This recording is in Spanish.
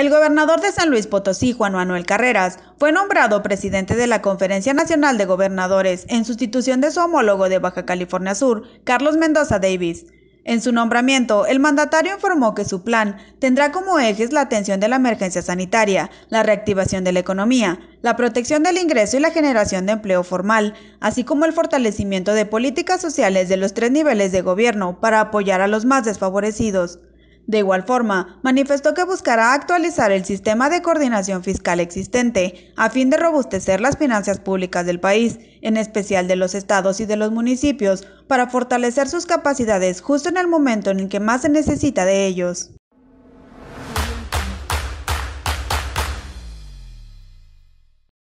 El gobernador de San Luis Potosí, Juan Manuel Carreras, fue nombrado presidente de la Conferencia Nacional de Gobernadores en sustitución de su homólogo de Baja California Sur, Carlos Mendoza Davis. En su nombramiento, el mandatario informó que su plan tendrá como ejes la atención de la emergencia sanitaria, la reactivación de la economía, la protección del ingreso y la generación de empleo formal, así como el fortalecimiento de políticas sociales de los tres niveles de gobierno para apoyar a los más desfavorecidos. De igual forma, manifestó que buscará actualizar el sistema de coordinación fiscal existente a fin de robustecer las finanzas públicas del país, en especial de los estados y de los municipios, para fortalecer sus capacidades justo en el momento en el que más se necesita de ellos.